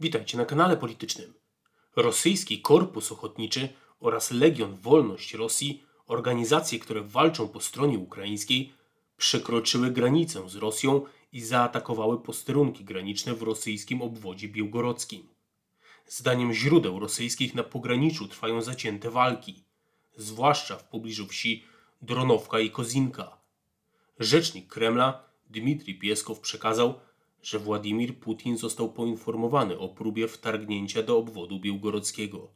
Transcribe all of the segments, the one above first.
Witajcie na kanale politycznym. Rosyjski Korpus Ochotniczy oraz Legion Wolność Rosji, organizacje, które walczą po stronie ukraińskiej, przekroczyły granicę z Rosją i zaatakowały posterunki graniczne w rosyjskim obwodzie biłgorodzkim. Zdaniem źródeł rosyjskich na pograniczu trwają zacięte walki, zwłaszcza w pobliżu wsi Dronowka i Kozinka. Rzecznik Kremla Dmitrij Pieskow przekazał, że Władimir Putin został poinformowany o próbie wtargnięcia do obwodu białgorodzkiego.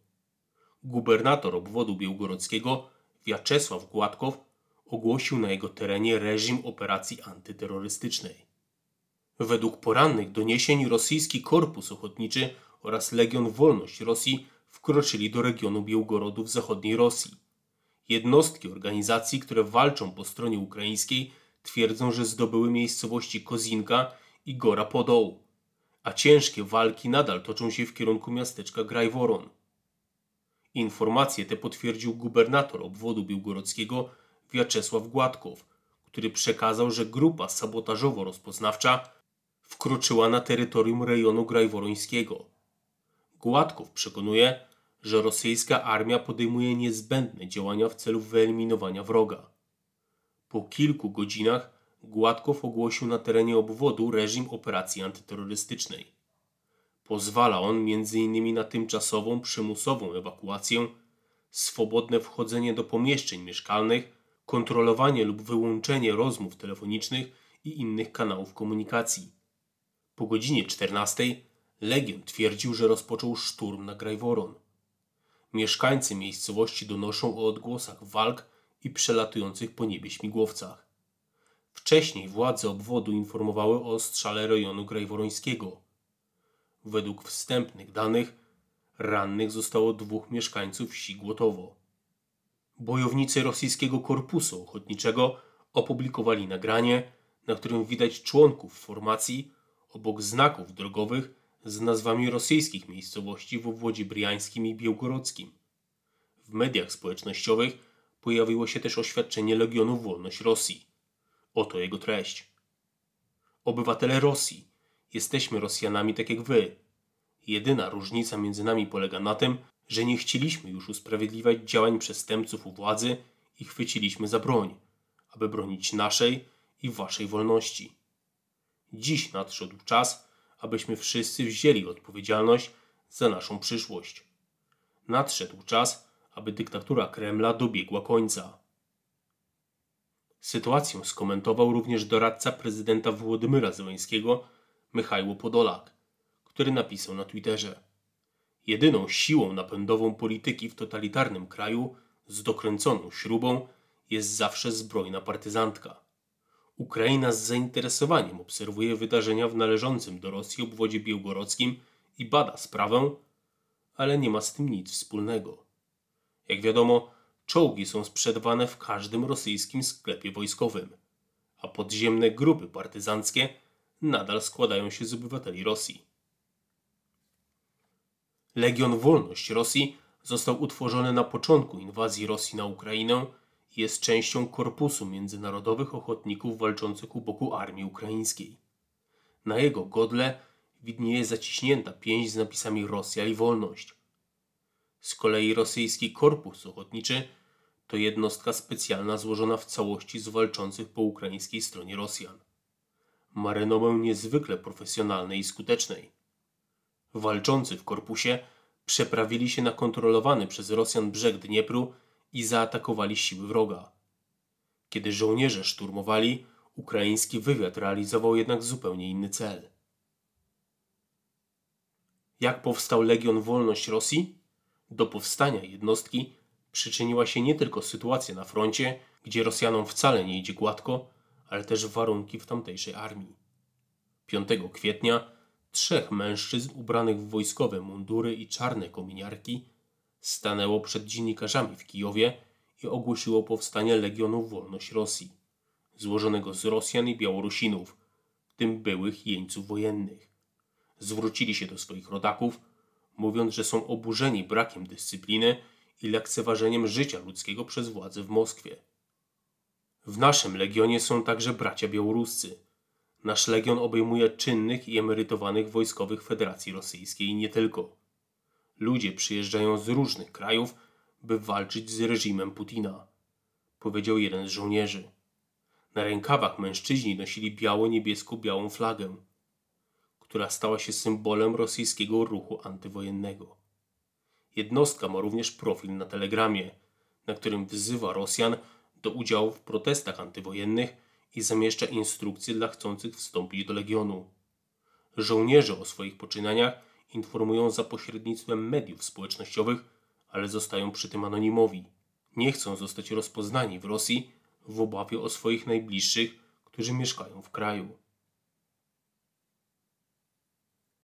Gubernator obwodu białgorodzkiego Wiaczesław Gładkow ogłosił na jego terenie reżim operacji antyterrorystycznej. Według porannych doniesień rosyjski Korpus Ochotniczy oraz Legion Wolność Rosji wkroczyli do regionu Białgorodu w zachodniej Rosji. Jednostki organizacji, które walczą po stronie ukraińskiej, twierdzą, że zdobyły miejscowości Kozinka i Gora Podołu, a ciężkie walki nadal toczą się w kierunku miasteczka Grajworon. Informacje te potwierdził gubernator obwodu biłgorodzkiego Wiaczesław Gładkow, który przekazał, że grupa sabotażowo-rozpoznawcza wkroczyła na terytorium rejonu grajworońskiego. Gładkow przekonuje, że rosyjska armia podejmuje niezbędne działania w celu wyeliminowania wroga. Po kilku godzinach Gładkow ogłosił na terenie obwodu reżim operacji antyterrorystycznej. Pozwala on m.in. na tymczasową, przymusową ewakuację, swobodne wchodzenie do pomieszczeń mieszkalnych, kontrolowanie lub wyłączenie rozmów telefonicznych i innych kanałów komunikacji. Po godzinie 14 Legion twierdził, że rozpoczął szturm na Grajworon. Mieszkańcy miejscowości donoszą o odgłosach walk i przelatujących po niebie śmigłowcach. Wcześniej władze obwodu informowały o strzale rejonu Grajworońskiego. Według wstępnych danych rannych zostało dwóch mieszkańców wsi Głotowo. Bojownicy rosyjskiego korpusu ochotniczego opublikowali nagranie, na którym widać członków formacji obok znaków drogowych z nazwami rosyjskich miejscowości w obwodzie briańskim i białgorodzkim. W mediach społecznościowych pojawiło się też oświadczenie Legionu Wolność Rosji. Oto jego treść. Obywatele Rosji. Jesteśmy Rosjanami tak jak wy. Jedyna różnica między nami polega na tym, że nie chcieliśmy już usprawiedliwiać działań przestępców u władzy i chwyciliśmy za broń, aby bronić naszej i waszej wolności. Dziś nadszedł czas, abyśmy wszyscy wzięli odpowiedzialność za naszą przyszłość. Nadszedł czas, aby dyktatura Kremla dobiegła końca. Sytuację skomentował również doradca prezydenta Włodymyra Zełenskiego, Michał Podolak, który napisał na Twitterze Jedyną siłą napędową polityki w totalitarnym kraju z dokręconą śrubą jest zawsze zbrojna partyzantka. Ukraina z zainteresowaniem obserwuje wydarzenia w należącym do Rosji obwodzie Białgorockim i bada sprawę, ale nie ma z tym nic wspólnego. Jak wiadomo, Czołgi są sprzedawane w każdym rosyjskim sklepie wojskowym, a podziemne grupy partyzanckie nadal składają się z obywateli Rosji. Legion Wolność Rosji został utworzony na początku inwazji Rosji na Ukrainę i jest częścią Korpusu Międzynarodowych Ochotników walczących u boku armii ukraińskiej. Na jego godle widnieje zaciśnięta pięść z napisami Rosja i Wolność. Z kolei rosyjski Korpus Ochotniczy to jednostka specjalna złożona w całości z walczących po ukraińskiej stronie Rosjan. Ma renomę niezwykle profesjonalnej i skutecznej. Walczący w korpusie przeprawili się na kontrolowany przez Rosjan brzeg Dniepru i zaatakowali siły wroga. Kiedy żołnierze szturmowali, ukraiński wywiad realizował jednak zupełnie inny cel. Jak powstał Legion Wolność Rosji? Do powstania jednostki przyczyniła się nie tylko sytuacja na froncie, gdzie Rosjanom wcale nie idzie gładko, ale też warunki w tamtejszej armii. 5 kwietnia trzech mężczyzn ubranych w wojskowe mundury i czarne kominiarki stanęło przed dziennikarzami w Kijowie i ogłosiło powstanie Legionu Wolność Rosji, złożonego z Rosjan i Białorusinów, w tym byłych jeńców wojennych. Zwrócili się do swoich rodaków, mówiąc, że są oburzeni brakiem dyscypliny i lekceważeniem życia ludzkiego przez władze w Moskwie. W naszym legionie są także bracia białoruscy. Nasz legion obejmuje czynnych i emerytowanych wojskowych Federacji Rosyjskiej i nie tylko. Ludzie przyjeżdżają z różnych krajów, by walczyć z reżimem Putina, powiedział jeden z żołnierzy. Na rękawach mężczyźni nosili biało-niebiesko-białą flagę, która stała się symbolem rosyjskiego ruchu antywojennego. Jednostka ma również profil na Telegramie, na którym wzywa Rosjan do udziału w protestach antywojennych i zamieszcza instrukcje dla chcących wstąpić do Legionu. Żołnierze o swoich poczynaniach informują za pośrednictwem mediów społecznościowych, ale zostają przy tym anonimowi. Nie chcą zostać rozpoznani w Rosji w obawie o swoich najbliższych, którzy mieszkają w kraju.